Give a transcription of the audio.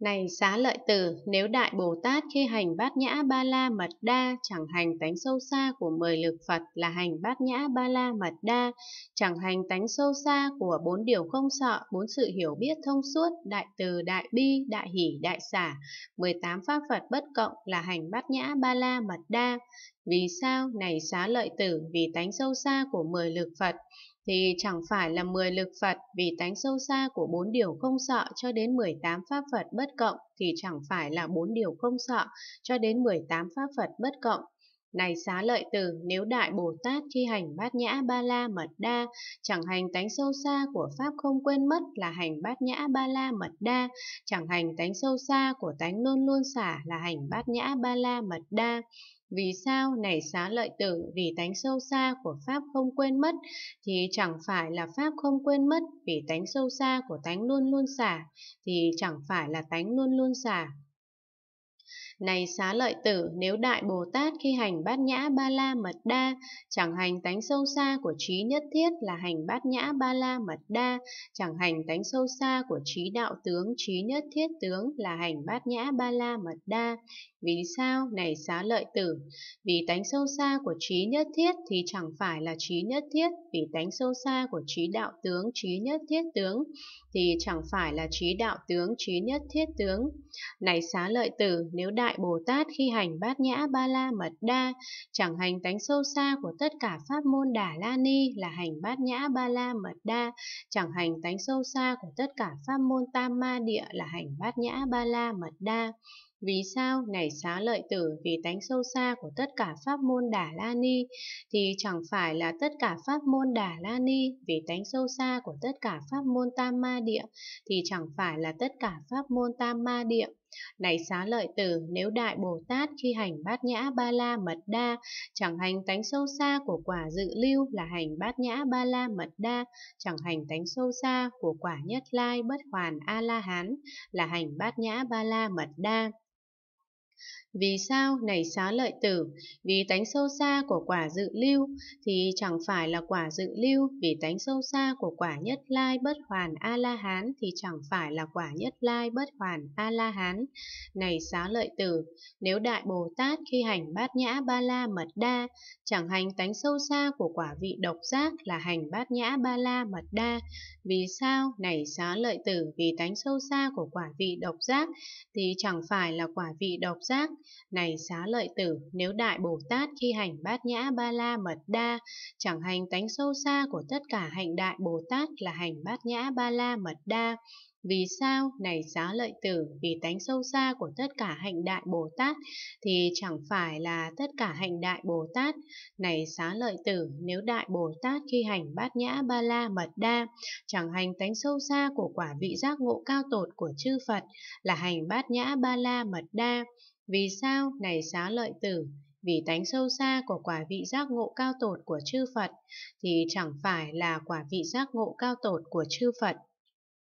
Này xá lợi tử, nếu Đại Bồ Tát khi hành bát nhã ba la mật đa, chẳng hành tánh sâu xa của mười lực Phật là hành bát nhã ba la mật đa, chẳng hành tánh sâu xa của bốn điều không sợ, bốn sự hiểu biết thông suốt, đại từ, đại bi, đại hỷ, đại xả, mười tám pháp Phật bất cộng là hành bát nhã ba la mật đa. Vì sao? Này xá lợi tử, vì tánh sâu xa của mười lực Phật thì chẳng phải là 10 lực Phật vì tánh sâu xa của bốn điều không sợ cho đến 18 pháp Phật bất cộng thì chẳng phải là bốn điều không sợ cho đến 18 pháp Phật bất cộng này xá lợi tử, nếu Đại Bồ Tát khi hành bát nhã ba la mật đa, chẳng hành tánh sâu xa của Pháp không quên mất là hành bát nhã ba la mật đa, chẳng hành tánh sâu xa của tánh luôn luôn xả là hành bát nhã ba la mật đa. Vì sao này xá lợi tử vì tánh sâu xa của Pháp không quên mất thì chẳng phải là Pháp không quên mất vì tánh sâu xa của tánh luôn luôn xả thì chẳng phải là tánh luôn luôn xả này xá lợi tử, nếu Đại Bồ Tát khi hành bát nhã ba la mật đa, chẳng hành tánh sâu xa của trí nhất thiết là hành bát nhã ba la mật đa, chẳng hành tánh sâu xa của trí đạo tướng trí nhất thiết tướng là hành bát nhã ba la mật đa. Vì sao? Này xá lợi tử, vì tánh sâu xa của trí nhất thiết thì chẳng phải là trí nhất thiết, vì tánh sâu xa của trí đạo tướng trí nhất thiết tướng thì chẳng phải là trí đạo tướng trí nhất thiết tướng. Này xá lợi tử, nếu đại lại Bồ Tát khi hành bát nhã ba la mật đa, chẳng hành tánh sâu xa của tất cả pháp môn đà la ni là hành bát nhã ba la mật đa, chẳng hành tánh sâu xa của tất cả pháp môn tam ma địa là hành bát nhã ba la mật đa. Vì sao này xá lợi tử vì tánh sâu xa của tất cả pháp môn Đà La Ni thì chẳng phải là tất cả pháp môn Đà La Ni vì tánh sâu xa của tất cả pháp môn Tam Ma Địa thì chẳng phải là tất cả pháp môn Tam Ma Địa. Này xá lợi tử, nếu Đại Bồ Tát khi hành bát nhã ba la mật đa, chẳng hành tánh sâu xa của quả dự lưu là hành bát nhã ba la mật đa, chẳng hành tánh sâu xa của quả nhất lai bất hoàn a la hán là hành bát nhã ba la mật đa. Vì sao này xá lợi tử, vì tánh sâu xa của quả dự lưu thì chẳng phải là quả dự lưu, vì tánh sâu xa của quả nhất lai bất hoàn A-la-hán thì chẳng phải là quả nhất lai bất hoàn A-la-hán. Này xá lợi tử, nếu Đại Bồ Tát khi hành bát nhã ba la mật đa, chẳng hành tánh sâu xa của quả vị độc giác là hành bát nhã ba la mật đa. Vì sao này xá lợi tử, vì tánh sâu xa của quả vị độc giác thì chẳng phải là quả vị độc giác. Này xá lợi tử, nếu Đại Bồ Tát khi hành bát nhã ba la mật đa, chẳng hành tánh sâu xa của tất cả hành Đại Bồ Tát là hành bát nhã ba la mật đa, vì sao này xá lợi tử vì tánh sâu xa của tất cả hạnh đại Bồ Tát thì chẳng phải là tất cả hạnh đại Bồ Tát. Này xá lợi tử nếu đại Bồ Tát khi hành bát nhã ba la mật đa chẳng hành tánh sâu xa của quả vị giác ngộ cao tột của chư Phật là hành bát nhã ba la mật đa. Vì sao này xá lợi tử vì tánh sâu xa của quả vị giác ngộ cao tột của chư Phật thì chẳng phải là quả vị giác ngộ cao tột của chư Phật